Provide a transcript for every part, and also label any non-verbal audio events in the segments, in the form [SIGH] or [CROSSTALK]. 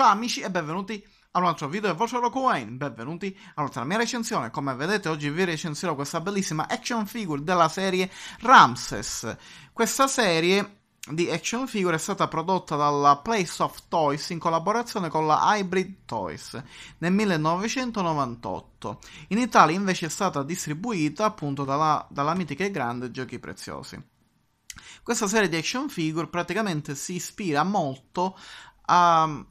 Ciao amici e benvenuti ad un altro video del vostro Wayne. benvenuti a mia recensione. Come vedete oggi vi recensirò questa bellissima action figure della serie Ramses. Questa serie di action figure è stata prodotta dalla Playsoft Toys in collaborazione con la Hybrid Toys nel 1998. In Italia invece è stata distribuita appunto dalla, dalla mitica e grande Giochi Preziosi. Questa serie di action figure praticamente si ispira molto a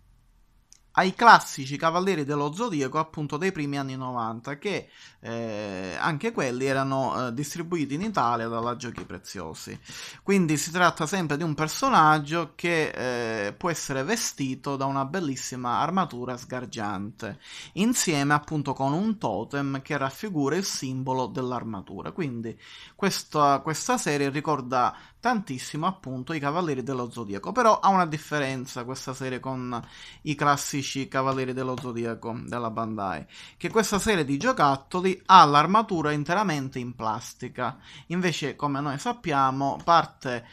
ai classici Cavalieri dello Zodiaco appunto dei primi anni 90 che eh, anche quelli erano eh, distribuiti in Italia dalla Giochi Preziosi. Quindi si tratta sempre di un personaggio che eh, può essere vestito da una bellissima armatura sgargiante insieme appunto con un totem che raffigura il simbolo dell'armatura. Quindi questa, questa serie ricorda tantissimo appunto i Cavalieri dello Zodiaco, però ha una differenza questa serie con i classici 13 Cavalieri dello Zodiaco della Bandai, che questa serie di giocattoli ha l'armatura interamente in plastica. Invece, come noi sappiamo, parte,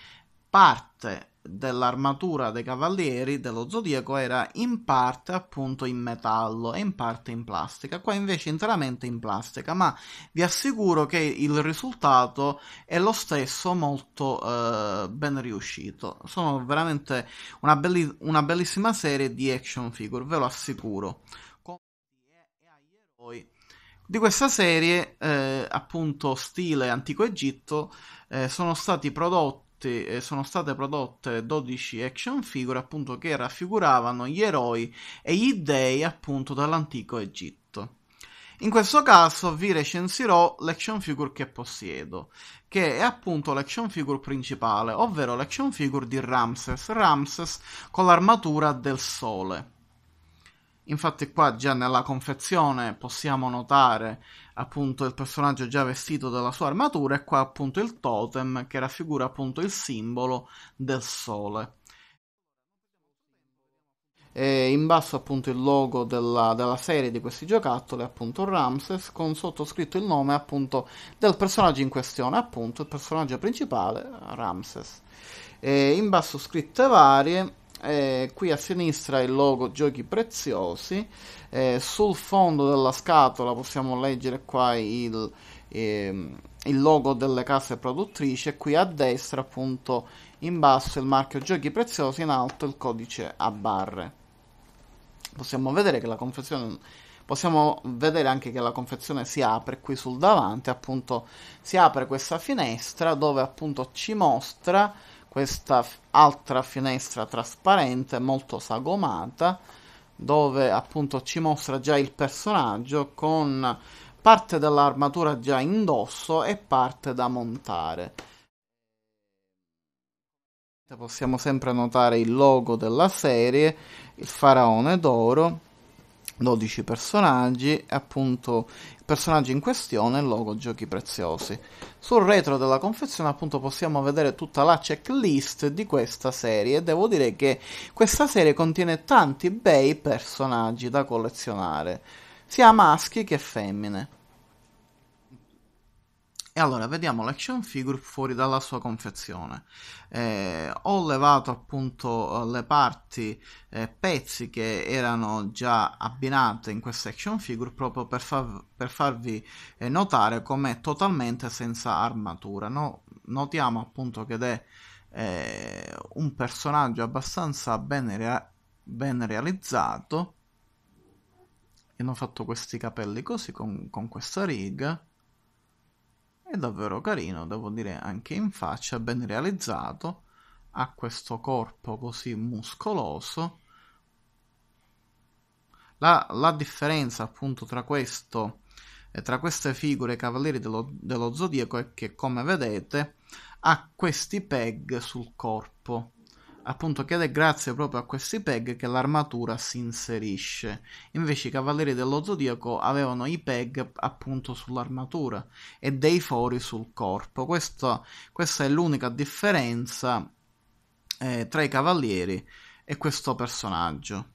parte dell'armatura dei cavalieri dello zodiaco era in parte appunto in metallo e in parte in plastica qua invece interamente in plastica ma vi assicuro che il risultato è lo stesso molto eh, ben riuscito sono veramente una, belli- una bellissima serie di action figure ve lo assicuro di questa serie, eh, appunto stile antico Egitto, eh, sono stati prodotti prodotti, eh, sono state prodotte 12 action figure appunto che raffiguravano gli eroi e gli dei appunto dall'antico Egitto. In questo caso vi recensirò l'action figure che possiedo, che è appunto l'action figure principale, ovvero l'action figure di Ramses, Ramses con l'armatura del sole. Infatti qua già nella confezione possiamo notare appunto il personaggio già vestito della sua armatura e qua appunto il totem che raffigura appunto il simbolo del sole. E in basso appunto il logo della, della, serie di questi giocattoli appunto Ramses con sottoscritto il nome appunto del personaggio in questione appunto il personaggio principale Ramses e in basso scritte varie eh, qui a sinistra il logo giochi preziosi eh, sul fondo della scatola possiamo leggere qua il, ehm, il logo delle casse produttrici e qui a destra appunto in basso il marchio giochi preziosi in alto il codice a barre possiamo vedere che la confezione possiamo vedere anche che la confezione si apre qui sul davanti appunto si apre questa finestra dove appunto ci mostra questa altra finestra trasparente molto sagomata dove appunto ci mostra già il personaggio con parte dell'armatura già indosso e parte da montare. Possiamo sempre notare il logo della serie, il faraone d'oro 12 personaggi, appunto personaggi in questione, logo giochi preziosi. Sul retro della confezione appunto possiamo vedere tutta la checklist di questa serie e devo dire che questa serie contiene tanti bei personaggi da collezionare, sia maschi che femmine. E allora vediamo l'action figure fuori dalla sua confezione. Eh, ho levato appunto le parti, eh, pezzi che erano già abbinate in questa action figure proprio per, far, per farvi eh, notare com'è totalmente senza armatura. No? Notiamo appunto che è eh, un personaggio abbastanza ben, rea ben realizzato. E hanno fatto questi capelli così con, con questa riga è davvero carino, devo dire anche in faccia, ben realizzato, ha questo corpo così muscoloso. La, la differenza appunto tra, questo, e eh, tra queste figure cavalieri dello, dello zodiaco è che come vedete ha questi peg sul corpo appunto che ed è grazie proprio a questi peg che l'armatura si inserisce invece i cavalieri dello zodiaco avevano i peg appunto sull'armatura e dei fori sul corpo questa, questa è l'unica differenza eh, tra i cavalieri e questo personaggio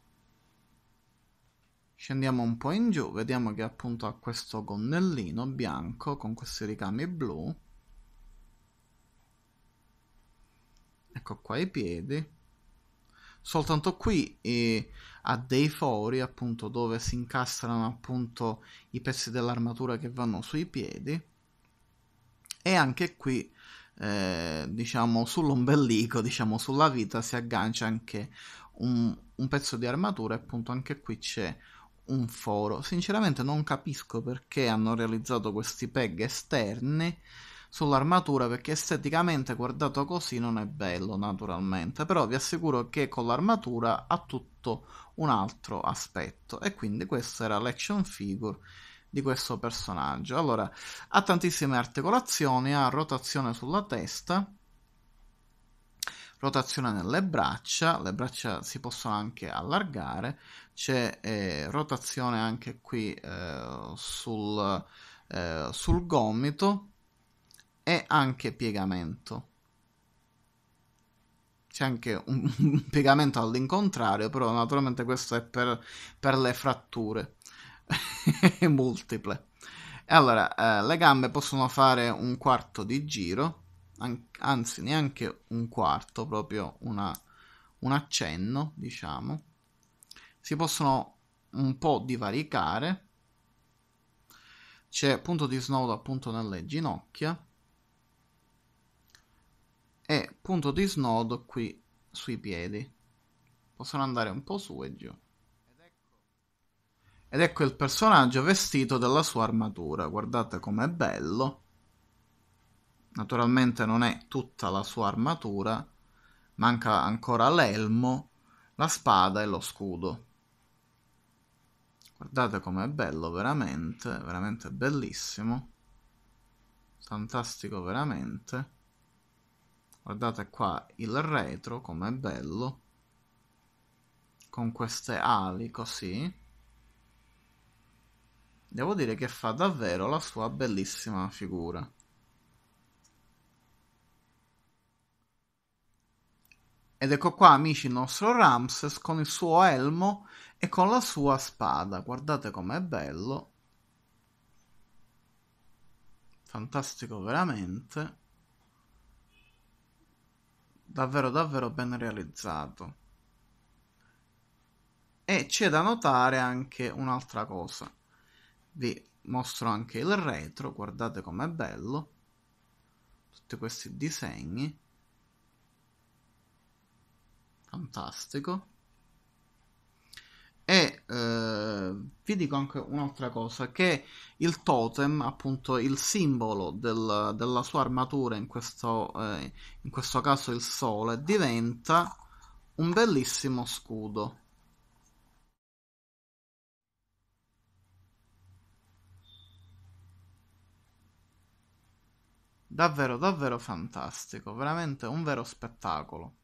scendiamo un po' in giù vediamo che appunto ha questo gonnellino bianco con questi ricami blu ecco qua i piedi soltanto qui eh, ha dei fori appunto dove si incastrano appunto i pezzi dell'armatura che vanno sui piedi e anche qui eh, diciamo sull'ombelico diciamo sulla vita si aggancia anche un, un pezzo di armatura e appunto anche qui c'è un foro sinceramente non capisco perché hanno realizzato questi peg esterni sull'armatura perché esteticamente guardato così non è bello naturalmente, però vi assicuro che con l'armatura ha tutto un altro aspetto e quindi questa era l'action figure di questo personaggio. Allora, ha tantissime articolazioni, ha rotazione sulla testa, rotazione nelle braccia, le braccia si possono anche allargare, c'è eh, rotazione anche qui eh, sul, eh, sul gomito, e anche piegamento. C'è anche [LAUGHS] un piegamento all'incontrario, però naturalmente questo è per, per le fratture [LAUGHS] multiple. E allora, eh, le gambe possono fare un quarto di giro, an- anzi neanche un quarto, proprio una, un accenno, diciamo. Si possono un po' divaricare. C'è punto di snodo appunto nelle ginocchia punto di snodo qui sui piedi. Possono andare un po' su e giù. Ed ecco il personaggio vestito della sua armatura. Guardate com'è bello. Naturalmente non è tutta la sua armatura. Manca ancora l'elmo, la spada e lo scudo. Guardate com'è bello, veramente. Veramente bellissimo. Fantastico, veramente guardate qua il retro com'è bello con queste ali così devo dire che fa davvero la sua bellissima figura Ed ecco qua, amici, il nostro Ramses con il suo elmo e con la sua spada. Guardate com'è bello. Fantastico veramente davvero davvero ben realizzato e c'è da notare anche un'altra cosa vi mostro anche il retro guardate com'è bello tutti questi disegni fantastico e eh, vi dico anche un'altra cosa che il totem appunto il simbolo del, della sua armatura in questo, eh, in questo caso il sole diventa un bellissimo scudo davvero davvero fantastico veramente un vero spettacolo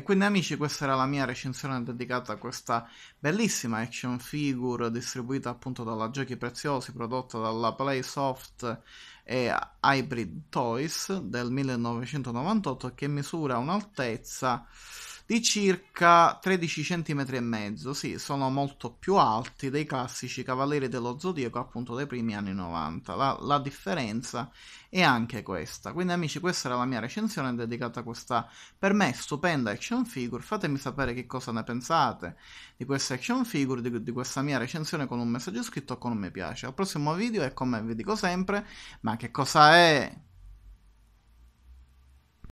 e quindi amici questa era la mia recensione dedicata a questa bellissima action figure distribuita appunto dalla Giochi Preziosi, prodotta dalla Playsoft e Hybrid Toys del 1998 che misura un'altezza di circa 13 cm e mezzo, sì, sono molto più alti dei classici Cavalieri dello Zodiaco appunto dei primi anni 90. La, la, differenza è anche questa. Quindi amici, questa era la mia recensione dedicata a questa per me stupenda action figure. Fatemi sapere che cosa ne pensate di questa action figure, di, di questa mia recensione con un messaggio scritto o con un mi piace. Al prossimo video e come vi dico sempre, ma che cosa è?